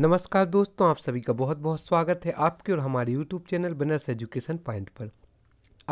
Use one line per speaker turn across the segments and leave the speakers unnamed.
नमस्कार दोस्तों आप सभी का बहुत बहुत स्वागत है आपके और हमारे YouTube चैनल बनर्स एजुकेशन पॉइंट पर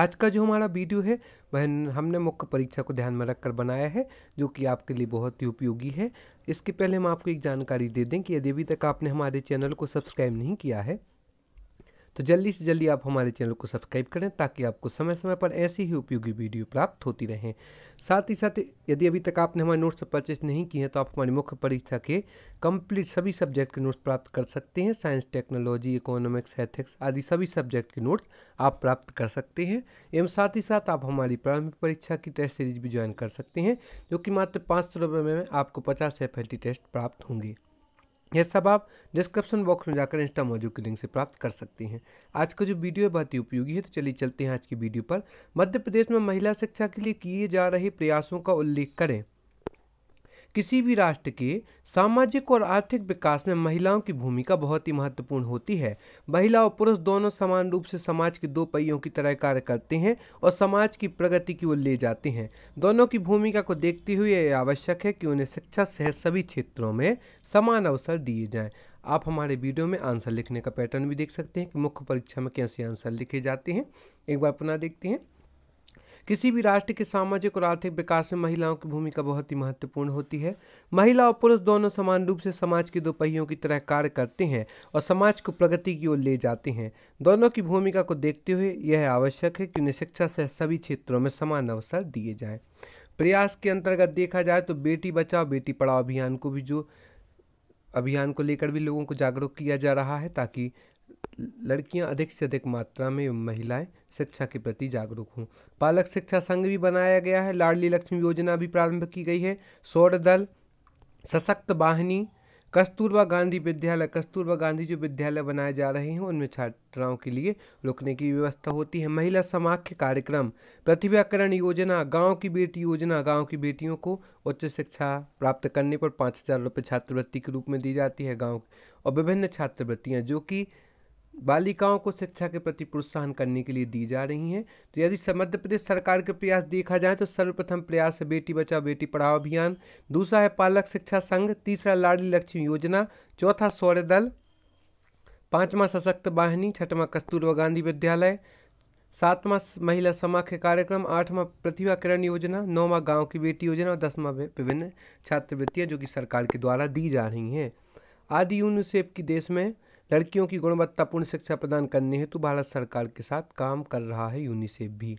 आज का जो हमारा वीडियो है वह हमने मुख्य परीक्षा को ध्यान में रखकर बनाया है जो कि आपके लिए बहुत ही उपयोगी है इसके पहले हम आपको एक जानकारी दे दें कि यदि अभी तक आपने हमारे चैनल को सब्सक्राइब नहीं किया है तो जल्दी से जल्दी आप हमारे चैनल को सब्सक्राइब करें ताकि आपको समय समय पर ऐसी ही उपयोगी वीडियो प्राप्त होती रहें साथ ही साथ यदि अभी तक आपने हमारे नोट्स परचेस नहीं किए हैं तो आप हमारी मुख्य परीक्षा के कंप्लीट सभी सब्जेक्ट के नोट्स प्राप्त कर सकते हैं साइंस टेक्नोलॉजी इकोनॉमिक्स एथिक्स आदि सभी सब्जेक्ट के नोट्स आप प्राप्त कर सकते हैं एवं साथ ही साथ आप हमारी प्रारंभिक परीक्षा की टेस्ट सीरीज भी ज्वाइन कर सकते हैं जो कि मात्र पाँच सौ रुपये में आपको पचास एफ टेस्ट प्राप्त होंगे यह सब आप डिस्क्रिप्शन बॉक्स में जाकर इंस्टा मौजूद की लिंक से प्राप्त कर सकते हैं आज का जो वीडियो है बहुत ही उपयोगी है तो चलिए चलते हैं आज की वीडियो पर मध्य प्रदेश में महिला शिक्षा के लिए किए जा रहे प्रयासों का उल्लेख करें किसी भी राष्ट्र के सामाजिक और आर्थिक विकास में महिलाओं की भूमिका बहुत ही महत्वपूर्ण होती है महिला और पुरुष दोनों समान रूप से समाज के दो पहियों की तरह कार्य करते हैं और समाज की प्रगति की ओर ले जाते हैं दोनों की भूमिका को देखते हुए यह आवश्यक है कि उन्हें शिक्षा सहित सभी क्षेत्रों में समान अवसर दिए जाएं आप हमारे वीडियो में आंसर लिखने का पैटर्न भी देख सकते हैं कि मुख्य परीक्षा में कैसे आंसर लिखे जाते हैं एक बार पुनः देखते हैं किसी भी राष्ट्र के सामाजिक और आर्थिक विकास में महिलाओं की भूमिका बहुत ही महत्वपूर्ण होती है महिला और पुरुष दोनों समान रूप से समाज के दो पहियों की तरह कार्य करते हैं और समाज को प्रगति की ओर ले जाते हैं दोनों की भूमिका को देखते हुए यह आवश्यक है कि उन्हें शिक्षा से सभी क्षेत्रों में समान अवसर दिए जाएँ प्रयास के अंतर्गत देखा जाए तो बेटी बचाओ बेटी पढ़ाओ अभियान को भी जो अभियान को लेकर भी लोगों को जागरूक किया जा रहा है ताकि लड़कियां अधिक से अधिक मात्रा में महिलाएं शिक्षा के प्रति जागरूक हों पालक शिक्षा संघ भी बनाया गया है लाडली लक्ष्मी योजना भी प्रारंभ की गई है सौर दल सशक्त वाहिनी कस्तूरबा गांधी विद्यालय कस्तूरबा गांधी जो विद्यालय बनाए जा रहे हैं उनमें छात्राओं के लिए रुकने की व्यवस्था होती है महिला समाख्य कार्यक्रम प्रतिभाकरण योजना गांव की बेटी योजना गांव की बेटियों को उच्च शिक्षा प्राप्त करने पर पाँच हज़ार रुपये छात्रवृत्ति के रूप में दी जाती है गाँव और विभिन्न छात्रवृत्तियाँ जो कि बालिकाओं को शिक्षा के प्रति प्रोत्साहन करने के लिए दी जा रही हैं तो यदि मध्य प्रदेश सरकार के प्रयास देखा जाए तो सर्वप्रथम प्रयास है बेटी बचाओ बेटी पढ़ाओ अभियान दूसरा है पालक शिक्षा संघ तीसरा लाडली लक्ष्मी योजना चौथा सौर्य दल पाँचवा सशक्त वाहिनी छठवां कस्तूरबा गांधी विद्यालय सातवां महिला समाख्य कार्यक्रम आठवां प्रतिभा किरण योजना नौवां गांव की बेटी योजना और दसवां विभिन्न छात्रवृत्तियाँ जो कि सरकार के द्वारा दी जा रही हैं आदि यूनिसेफ की देश में लड़कियों की गुणवत्तापूर्ण शिक्षा प्रदान करने हेतु भारत सरकार के साथ काम कर रहा है यूनिसेफ भी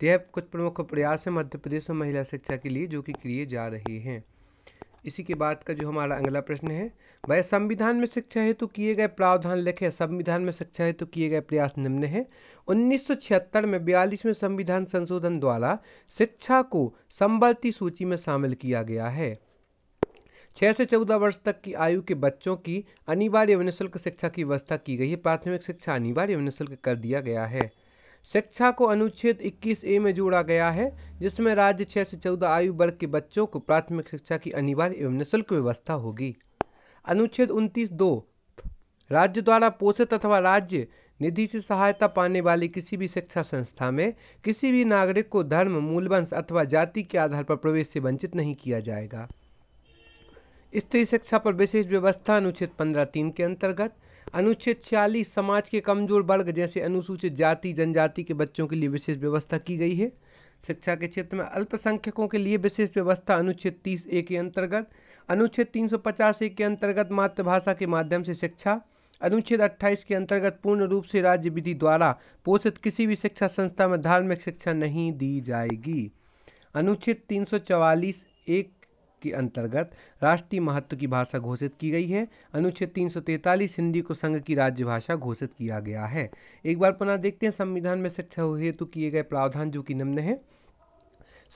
तो यह कुछ प्रमुख प्रयास हैं मध्य प्रदेश में महिला शिक्षा के लिए जो कि किए जा रहे हैं इसी के बाद का जो हमारा अगला प्रश्न है वह संविधान में शिक्षा हेतु तो किए गए प्रावधान लिखे संविधान में शिक्षा हेतु तो किए गए प्रयास निम्न है उन्नीस में बयालीसवें संविधान संशोधन द्वारा शिक्षा को संबलती सूची में शामिल किया गया है छः से चौदह वर्ष तक की आयु के बच्चों की अनिवार्य निःशुल्क शिक्षा की व्यवस्था की गई है प्राथमिक शिक्षा अनिवार्य निःशुल्क कर दिया गया है शिक्षा को अनुच्छेद 21 ए में जोड़ा गया है जिसमें राज्य 6 से 14 आयु वर्ग के बच्चों को प्राथमिक शिक्षा की अनिवार्य एवं निःशुल्क व्यवस्था होगी अनुच्छेद उनतीस दो राज्य द्वारा पोषित अथवा राज्य निधि से सहायता पाने वाली किसी भी शिक्षा संस्था में किसी भी नागरिक को धर्म मूलवंश अथवा जाति के आधार पर प्रवेश से वंचित नहीं किया जाएगा स्त्री शिक्षा पर विशेष व्यवस्था अनुच्छेद पंद्रह तीन के अंतर्गत अनुच्छेद छियालीस समाज के कमजोर वर्ग जैसे अनुसूचित जाति जनजाति के बच्चों के लिए विशेष व्यवस्था की गई है शिक्षा के क्षेत्र में अल्पसंख्यकों के लिए विशेष व्यवस्था अनुच्छेद तीस ए के अंतर्गत अनुच्छेद तीन सौ पचास ए के अंतर्गत मातृभाषा के माध्यम से शिक्षा अनुच्छेद अट्ठाईस के अंतर्गत पूर्ण रूप से राज्य विधि द्वारा पोषित किसी भी शिक्षा संस्था में धार्मिक शिक्षा नहीं दी जाएगी अनुच्छेद तीन सौ चवालीस एक के अंतर्गत राष्ट्रीय महत्व की भाषा घोषित की गई है अनुच्छेद 343 हिंदी को संघ की राज्य भाषा घोषित किया गया है एक बार पुनः देखते हैं संविधान में शिक्षा हेतु किए गए प्रावधान जो कि निम्न है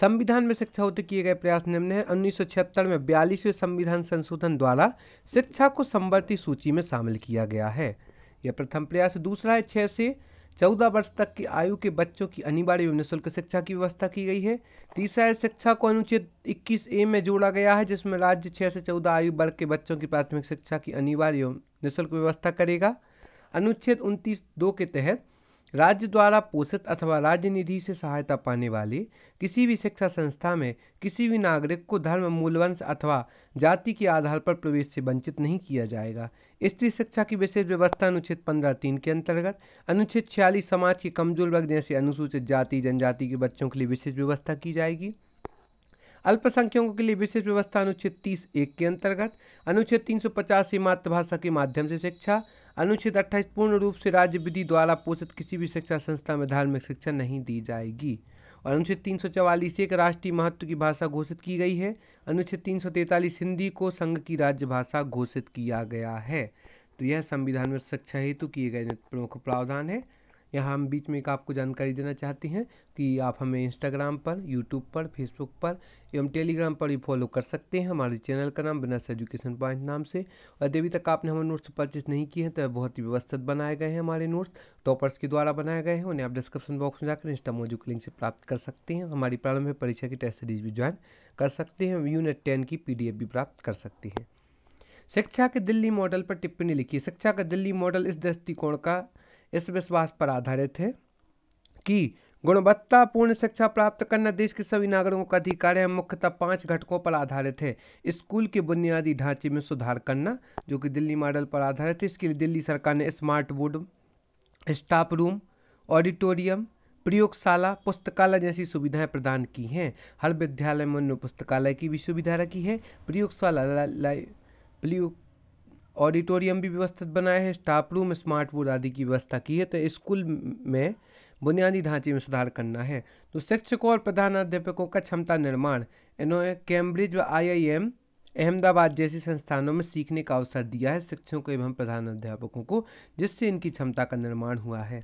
संविधान में शिक्षा हेतु किए गए प्रयास निम्न है उन्नीस में बयालीसवें संविधान संशोधन द्वारा शिक्षा को संवर्ती सूची में शामिल किया गया है यह प्रथम प्रयास दूसरा है छः से चौदह वर्ष तक की आयु के बच्चों की अनिवार्य निःशुल्क शिक्षा की व्यवस्था की गई है तीसरा है शिक्षा को अनुच्छेद 21 ए में जोड़ा गया है जिसमें राज्य छः से चौदह आयु वर्ग के बच्चों की प्राथमिक शिक्षा की अनिवार्य निःशुल्क व्यवस्था करेगा अनुच्छेद उनतीस दो के तहत राज्य द्वारा पोषित अथवा राज्य निधि से सहायता पाने वाले किसी भी शिक्षा संस्था में किसी भी नागरिक को धर्म मूलवंश अथवा जाति के आधार पर प्रवेश से वंचित नहीं किया जाएगा स्त्री शिक्षा की विशेष व्यवस्था अनुच्छेद पंद्रह तीन के अंतर्गत अनुच्छेद छियालीस समाज के कमजोर वर्ग जैसे अनुसूचित जाति जनजाति के बच्चों के लिए विशेष व्यवस्था की जाएगी अल्पसंख्यकों के लिए विशेष व्यवस्था अनुच्छेद तीस एक के अंतर्गत अनुच्छेद तीन सौ पचास मातृभाषा के माध्यम से शिक्षा अनुच्छेद अट्ठाईस पूर्ण रूप से राज्य विधि द्वारा पोषित किसी भी शिक्षा संस्था में धार्मिक शिक्षा नहीं दी जाएगी और अनुच्छेद तीन सौ चवालीस एक राष्ट्रीय महत्व की भाषा घोषित की गई है अनुच्छेद तीन सौ तैंतालीस हिंदी को संघ की राज्य भाषा घोषित किया गया है तो यह संविधान में शिक्षा हेतु किए गए प्रमुख प्रावधान है यहाँ हम बीच में एक आपको जानकारी देना चाहते हैं कि आप हमें इंस्टाग्राम पर यूट्यूब पर फेसबुक पर एवं टेलीग्राम पर भी फॉलो कर सकते हैं हमारे चैनल का नाम बनास एजुकेशन पॉइंट नाम से और अभी तक आपने हमारे नोट्स परचेज नहीं किए हैं तो बहुत ही व्यवस्थित बनाए गए हैं हमारे नोट्स टॉपर्स के द्वारा बनाए गए हैं उन्हें आप डिस्क्रिप्शन बॉक्स में जाकर इंस्टा मोजू लिंक से प्राप्त कर सकते हैं हमारी प्रारंभिक परीक्षा की टेस्ट सीरीज भी ज्वाइन कर सकते हैं यूनिट टेन की पी भी प्राप्त कर सकते हैं शिक्षा के दिल्ली मॉडल पर टिप्पणी लिखी शिक्षा का दिल्ली मॉडल इस दृष्टिकोण का इस विश्वास पर आधारित है कि गुणवत्तापूर्ण शिक्षा प्राप्त करना देश के सभी नागरिकों का अधिकार है मुख्यतः पांच घटकों पर आधारित है स्कूल के बुनियादी ढांचे में सुधार करना जो कि दिल्ली मॉडल पर आधारित है इसके लिए दिल्ली सरकार ने smart board staff room auditorium प्रयोगशाला पुस्तकालय जैसी सुविधाएं प्रदान की हैं हर विद्यालय में पुस्तकालय की भी सुविधा रखी है प्रयोगशाला प्रयोग ऑडिटोरियम भी व्यवस्थित बनाया है स्टाफ रूम स्मार्ट बोर्ड आदि की व्यवस्था की है तो स्कूल में बुनियादी ढांचे में सुधार करना है तो शिक्षकों और प्रधानाध्यापकों का क्षमता निर्माण इन्होंने कैम्ब्रिज व आईआईएम अहमदाबाद जैसी संस्थानों में सीखने का अवसर दिया है शिक्षकों एवं प्रधानाध्यापकों को जिससे इनकी क्षमता का निर्माण हुआ है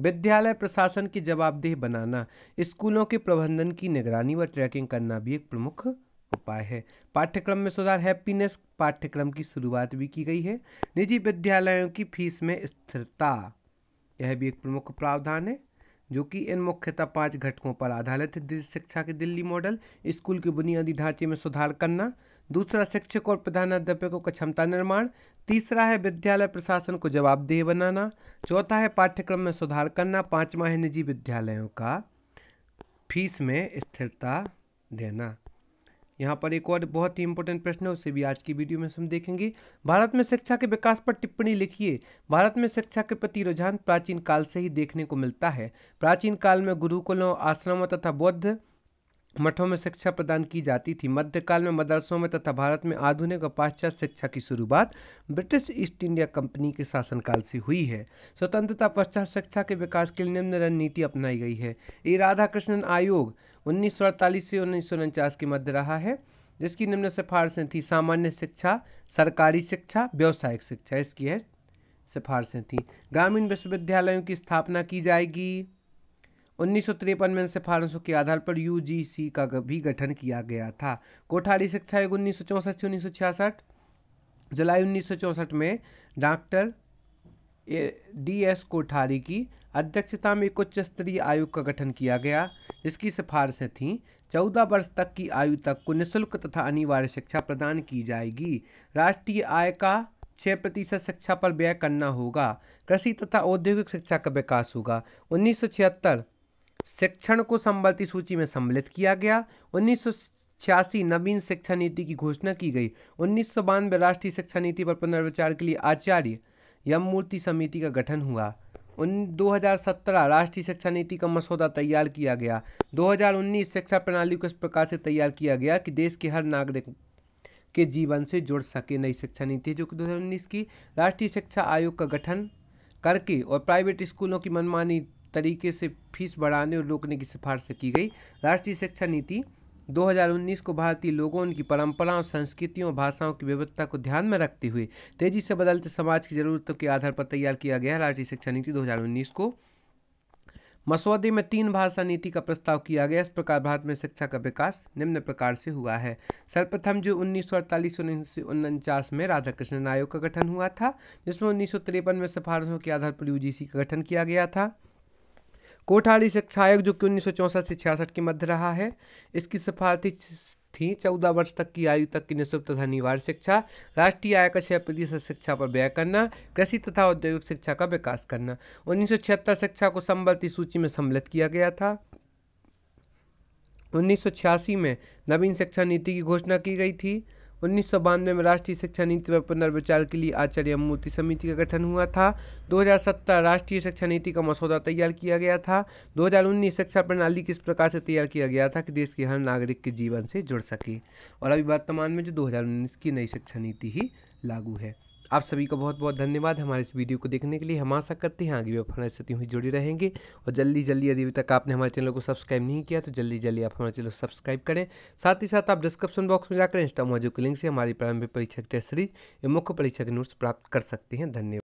विद्यालय प्रशासन की जवाबदेह बनाना स्कूलों के प्रबंधन की निगरानी व ट्रैकिंग करना भी एक प्रमुख उपाय है पाठ्यक्रम में सुधार हैप्पीनेस पाठ्यक्रम की शुरुआत भी की गई है निजी विद्यालयों की फीस में स्थिरता यह भी एक प्रमुख प्रावधान है जो कि इन मुख्यतः पांच घटकों पर आधारित है शिक्षा के दिल्ली मॉडल स्कूल के बुनियादी ढांचे में सुधार करना दूसरा शिक्षक और प्रधानाध्यापकों का क्षमता निर्माण तीसरा है विद्यालय प्रशासन को जवाबदेह बनाना चौथा है पाठ्यक्रम में सुधार करना पाँचवा है निजी विद्यालयों का फीस में स्थिरता देना यहाँ पर एक और बहुत ही इंपॉर्टेंट प्रश्न है उसे भी आज की वीडियो में हम देखेंगे भारत में शिक्षा के विकास पर टिप्पणी लिखिए भारत में शिक्षा के प्रति रुझान प्राचीन काल से ही देखने को मिलता है प्राचीन काल में गुरुकुलों आश्रमों तथा बौद्ध मठों में शिक्षा प्रदान की जाती थी मध्यकाल में मदरसों में तथा भारत में आधुनिक और पाश्चात्य शिक्षा की शुरुआत ब्रिटिश ईस्ट इंडिया कंपनी के शासनकाल से हुई है स्वतंत्रता पश्चात शिक्षा के विकास के लिए निम्न रणनीति अपनाई गई है ये राधा कृष्णन आयोग उन्नीस से उन्नीस के मध्य रहा है जिसकी निम्न सिफारिशें थी सामान्य शिक्षा सरकारी शिक्षा व्यावसायिक शिक्षा इसकी है सिफारिशें थी ग्रामीण विश्वविद्यालयों की स्थापना की जाएगी उन्नीस में सिफारिशों के आधार पर यू का भी गठन किया गया था कोठारी शिक्षा आयोग उन्नीस सौ चौंसठ से उन्नीस सौ छियासठ जुलाई उन्नीस सौ चौंसठ में डॉक्टर डी एस कोठारी की अध्यक्षता में एक उच्च स्तरीय आयोग का गठन किया गया जिसकी सिफारिशें थीं चौदह वर्ष तक की आयु तक को निःशुल्क तथा अनिवार्य शिक्षा प्रदान की जाएगी राष्ट्रीय आय का छः प्रतिशत शिक्षा पर व्यय करना होगा कृषि तथा औद्योगिक शिक्षा का विकास होगा उन्नीस शिक्षण को संबलती सूची में सम्मिलित किया गया उन्नीस छियासी नवीन शिक्षा नीति की घोषणा की गई उन्नीस राष्ट्रीय शिक्षा नीति पर पुनर्विचार के लिए आचार्य यमूर्ति समिति का गठन हुआ उन 2017 राष्ट्रीय शिक्षा नीति का मसौदा तैयार किया गया 2019 शिक्षा प्रणाली को इस प्रकार से तैयार किया गया कि देश के हर नागरिक के जीवन से जुड़ सके नई शिक्षा नीति जो कि 2019 की राष्ट्रीय शिक्षा आयोग का गठन करके और प्राइवेट स्कूलों की मनमानी तरीके से फीस बढ़ाने और रोकने की सिफारिश की गई राष्ट्रीय शिक्षा नीति 2019 को भारतीय लोगों उनकी परंपराओं संस्कृतियों और भाषाओं की विविधता को ध्यान में रखते हुए तेजी से बदलते समाज की जरूरतों के आधार पर तैयार किया गया राष्ट्रीय शिक्षा नीति 2019 को मसौदे में तीन भाषा नीति का प्रस्ताव किया गया इस प्रकार भारत में शिक्षा का विकास निम्न प्रकार से हुआ है सर्वप्रथम जो उन्नीस सौ अड़तालीस उन्नीस में राधा कृष्णन आयोग का गठन हुआ था जिसमें उन्नीस में सिफारिशों के आधार पर यूजीसी का गठन किया गया था कोठाली शिक्षा आयोग जो कि उन्नीस से छियासठ के मध्य रहा है इसकी सिफारती थी चौदह वर्ष तक की आयु तक की निःशुल्क तथा अनिवार्य शिक्षा राष्ट्रीय आय का छः प्रतिशत शिक्षा पर व्यय करना कृषि तथा औद्योगिक शिक्षा का विकास करना उन्नीस शिक्षा को संवर्ती सूची में सम्मिलित किया गया था उन्नीस में नवीन शिक्षा नीति की घोषणा की गई थी उन्नीस सौ बानवे में राष्ट्रीय शिक्षा नीति पर पुनर्विचार के लिए आचार्य मूर्ति समिति का गठन हुआ था 2017 राष्ट्रीय शिक्षा नीति का मसौदा तैयार किया गया था 2019 शिक्षा प्रणाली किस प्रकार से तैयार किया गया था कि देश के हर नागरिक के जीवन से जुड़ सके और अभी वर्तमान में जो उन्नीस की नई शिक्षा नीति ही लागू है आप सभी का बहुत बहुत धन्यवाद हमारे इस वीडियो को देखने के लिए हम आशा करते हैं आगे भी आप हमारे साथ यूँ ही जुड़े रहेंगे और जल्दी जल्दी यदि अभी तक आपने हमारे चैनल को सब्सक्राइब नहीं किया तो जल्दी जल्दी आप हमारे चैनल को सब्सक्राइब करें साथ ही साथ आप डिस्क्रिप्शन बॉक्स में जाकर इंस्टा मौजूद के लिंक से हमारी प्रारंभिक परीक्षा टेस्ट सीरीज एवं मुख्य परीक्षा के नोट्स प्राप्त कर सकते हैं धन्यवाद